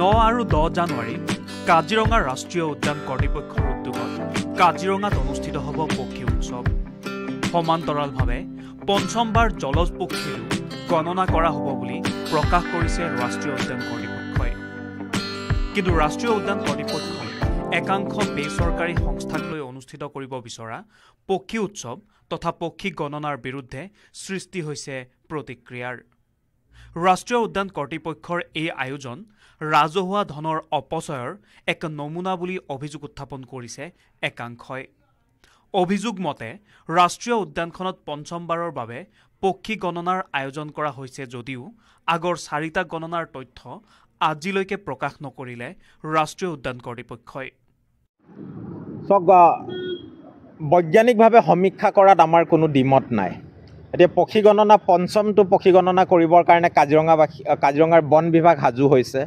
ন আৰু দহ জানুৱাৰীত কাজিৰঙা ৰাষ্ট্ৰীয় উদ্যান কৰ্তৃপক্ষৰ উদ্যোগত কাজিৰঙাত অনুষ্ঠিত হ'ব পক্ষী উৎসৱ সমান্তৰালভাৱে পঞ্চমবাৰ জলজ পক্ষীৰো গণনা কৰা হ'ব বুলি প্ৰকাশ কৰিছে ৰাষ্ট্ৰীয় উদ্যান কৰ্তৃপক্ষই কিন্তু ৰাষ্ট্ৰীয় উদ্যান কৰ্তৃপক্ষই একাংশ বেচৰকাৰী সংস্থাক লৈ অনুষ্ঠিত কৰিব বিচৰা পক্ষী উৎসৱ তথা পক্ষী গণনাৰ বিৰুদ্ধে সৃষ্টি হৈছে প্ৰতিক্ৰিয়াৰ ৰাষ্ট্ৰীয় উদ্যান কৰ্তৃপক্ষৰ এই আয়োজন ৰাজহুৱা ধনৰ অপচয়ৰ এক নমুনা বুলি অভিযোগ উত্থাপন কৰিছে একাংশই অভিযোগ মতে ৰাষ্ট্ৰীয় উদ্যানখনত পঞ্চমবাৰৰ বাবে পক্ষী গণনাৰ আয়োজন কৰা হৈছে যদিও আগৰ চাৰিটা গণনাৰ তথ্য আজিলৈকে প্ৰকাশ নকৰিলে ৰাষ্ট্ৰীয় উদ্যান কৰ্তৃপক্ষই বৈজ্ঞানিকভাৱে সমীক্ষা কৰাত আমাৰ কোনো দ্বিমত নাই এতিয়া পক্ষী গণনা পঞ্চমটো পক্ষী গণনা কৰিবৰ কাৰণে কাজিৰঙাবাসী কাজিৰঙাৰ বন বিভাগ সাজু হৈছে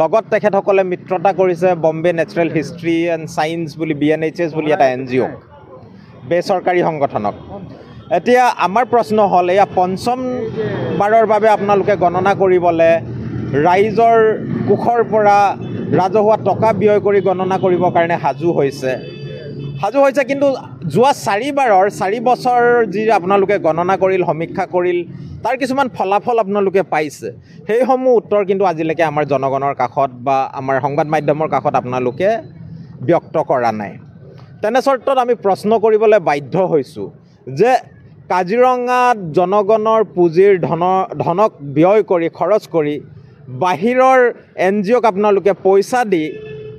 লগত তেখেতসকলে মিত্ৰতা কৰিছে Bombay natural history and science বুলি বি এন এইচ এছ বুলি এটা এন জি অ'ক বেচৰকাৰী সংগঠনক এতিয়া আমাৰ প্ৰশ্ন হ'ল এয়া পঞ্চমবাৰৰ বাবে আপোনালোকে গণনা কৰিবলৈ ৰাইজৰ কোষৰ পৰা ৰাজহুৱা টকা ব্যয় কৰি গণনা কৰিবৰ কাৰণে সাজু হৈছে সাজু হৈছে কিন্তু যোৱা চাৰিবাৰৰ চাৰি বছৰ যি আপোনালোকে গণনা কৰিল সমীক্ষা কৰিল তাৰ কিছুমান ফলাফল আপোনালোকে পাইছে সেইসমূহ উত্তৰ কিন্তু আজিলৈকে আমাৰ জনগণৰ কাষত বা আমাৰ সংবাদ মাধ্যমৰ কাষত আপোনালোকে ব্যক্ত কৰা নাই তেনে তেনেস্বত্বত আমি প্ৰশ্ন কৰিবলৈ বাধ্য হৈছোঁ যে কাজিৰঙাত জনগণৰ পুঁজিৰ ধনৰ ধনক ব্যয় কৰি খৰচ কৰি বাহিৰৰ এন জি অ'ক আপোনালোকে পইচা দি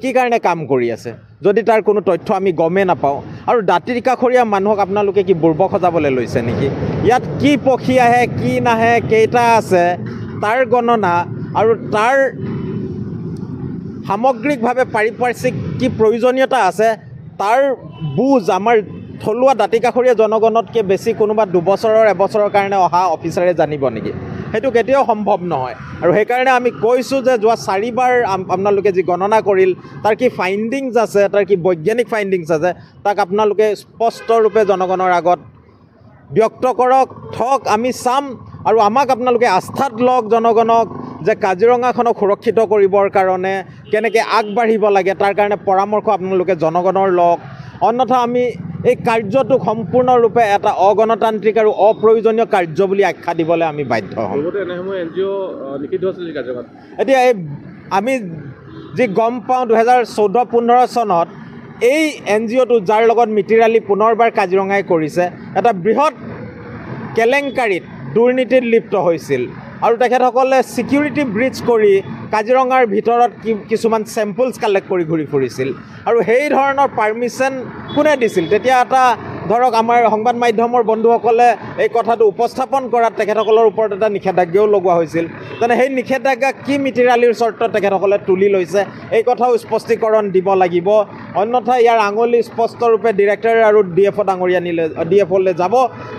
কি কাৰণে কাম কৰি আছে যদি তাৰ কোনো তথ্য আমি গমেই নাপাওঁ আৰু দাঁতিৰ কাষৰীয়া মানুহক আপোনালোকে কি বুৰ্ব সজাবলৈ লৈছে নেকি ইয়াত কি পক্ষী আহে কি নাহে কেইটা আছে তাৰ গণনা আৰু তাৰ সামগ্ৰিকভাৱে পাৰিপাৰ্শ্বিক কি প্ৰয়োজনীয়তা আছে তাৰ বুজ আমাৰ থলুৱা দাঁতিকাষৰীয়া জনগণতকৈ বেছি কোনোবা দুবছৰৰ এবছৰৰ কাৰণে অহা অফিচাৰে জানিব নেকি সেইটো কেতিয়াও সম্ভৱ নহয় আৰু সেইকাৰণে আমি কৈছোঁ যে যোৱা চাৰিবাৰ আপোনালোকে যি গণনা কৰিল তাৰ কি ফাইণ্ডিংছ আছে তাৰ কি বৈজ্ঞানিক ফাইণ্ডিংছ আছে তাক আপোনালোকে স্পষ্টৰূপে জনগণৰ আগত ব্যক্ত কৰক থওক আমি চাম আৰু আমাক আপোনালোকে আস্থাত লওক জনগণক যে কাজিৰঙাখনক সুৰক্ষিত কৰিবৰ কাৰণে কেনেকৈ আগবাঢ়িব লাগে তাৰ কাৰণে পৰামৰ্শ আপোনালোকে জনগণৰ লওক অন্যথা আমি এই কাৰ্যটো সম্পূৰ্ণৰূপে এটা অগণতান্ত্ৰিক আৰু অপ্ৰয়োজনীয় কাৰ্য বুলি আখ্যা দিবলৈ আমি বাধ্য হ'ম এতিয়া এই আমি যি গম পাওঁ দুহেজাৰ চৈধ্য পোন্ধৰ চনত এই এন জি অ'টো যাৰ লগত মিতিৰালি পুনৰবাৰ কাজিৰঙাই কৰিছে এটা বৃহৎ কেলেংকাৰীত দুৰ্নীতিত লিপ্ত হৈছিল আৰু তেখেতসকলে ছিকিউৰিটি ব্ৰিজ কৰি কাজিৰঙাৰ ভিতৰত কি কিছুমান চেম্পলছ কালেক্ট কৰি ঘূৰি ফুৰিছিল আৰু সেই ধৰণৰ পাৰ্মিশ্যন কোনে দিছিল তেতিয়া এটা ধৰক আমাৰ সংবাদ মাধ্যমৰ বন্ধুসকলে এই কথাটো উপস্থাপন কৰাত তেখেতসকলৰ ওপৰত এটা নিষেধাজ্ঞাও লগোৱা হৈছিল তেনে সেই নিষেধাজ্ঞা কি মিটিৰালিৰ চৰ্তত তেখেতসকলে তুলি লৈছে এই কথাও স্পষ্টীকৰণ দিব লাগিব অন্যথা ইয়াৰ আঙুলি স্পষ্টৰূপে ডিৰেক্টৰে আৰু ডি এফ অ' ডাঙৰি আনিলে ডি এফ অ'লৈ যাব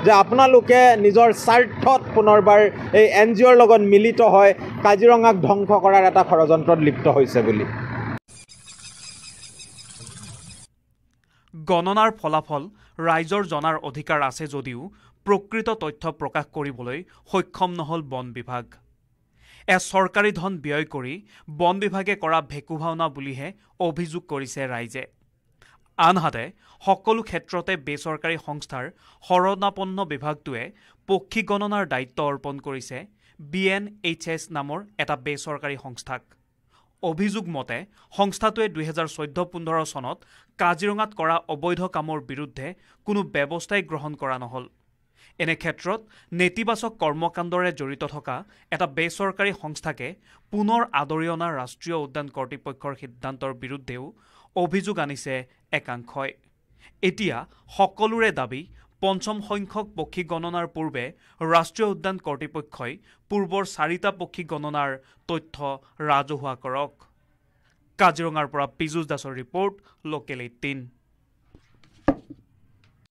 যে আপোনালোকে নিজৰ স্বাৰ্থত পুনৰবাৰ এই এন জি অ'ৰ লগত মিলিত হয় কাজিৰঙাক ধ্বংস কৰাৰ এটা ষড়যন্ত্ৰত লিপ্ত হৈছে বুলি গণনাৰ ফলাফল ৰাইজৰ জনাৰ অধিকাৰ আছে যদিও প্ৰকৃত তথ্য প্ৰকাশ কৰিবলৈ সক্ষম নহ'ল বন বিভাগ এ চৰকাৰী ধন ব্যয় কৰি বন বিভাগে কৰা ভেকু ভাওনা বুলিহে অভিযোগ কৰিছে ৰাইজে আনহাতে সকলো ক্ষেত্ৰতে বেচৰকাৰী সংস্থাৰ শৰণাপন্ন বিভাগটোৱে পক্ষী গণনাৰ দায়িত্ব অৰ্পণ কৰিছে বি এন এইচ এছ নামৰ এটা বেচৰকাৰী সংস্থাক অভিযোগ মতে সংস্থাটোৱে দুহেজাৰ চৈধ্য পোন্ধৰ চনত কাজিৰঙাত কৰা অবৈধ কামৰ বিৰুদ্ধে কোনো ব্যৱস্থাই গ্ৰহণ কৰা নহ'ল এনে ক্ষেত্ৰত নেতিবাচক কৰ্মকাণ্ডৰে জড়িত থকা এটা বেচৰকাৰী সংস্থাকে পুনৰ আদৰি অনা ৰাষ্ট্ৰীয় উদ্যান কৰ্তৃপক্ষৰ সিদ্ধান্তৰ বিৰুদ্ধেও অভিযোগ আনিছে একাংশই এতিয়া সকলোৰে দাবী পঞ্চম সংখ্যক পক্ষী গণনাৰ পূৰ্বে ৰাষ্ট্ৰীয় উদ্যান কৰ্তৃপক্ষই পূৰ্বৰ চাৰিটা পক্ষী গণনাৰ তথ্য ৰাজহুৱা কৰক কাজিৰঙাৰ পৰা পীযুষ দাসৰ ৰিপৰ্ট লোকেল এইটিন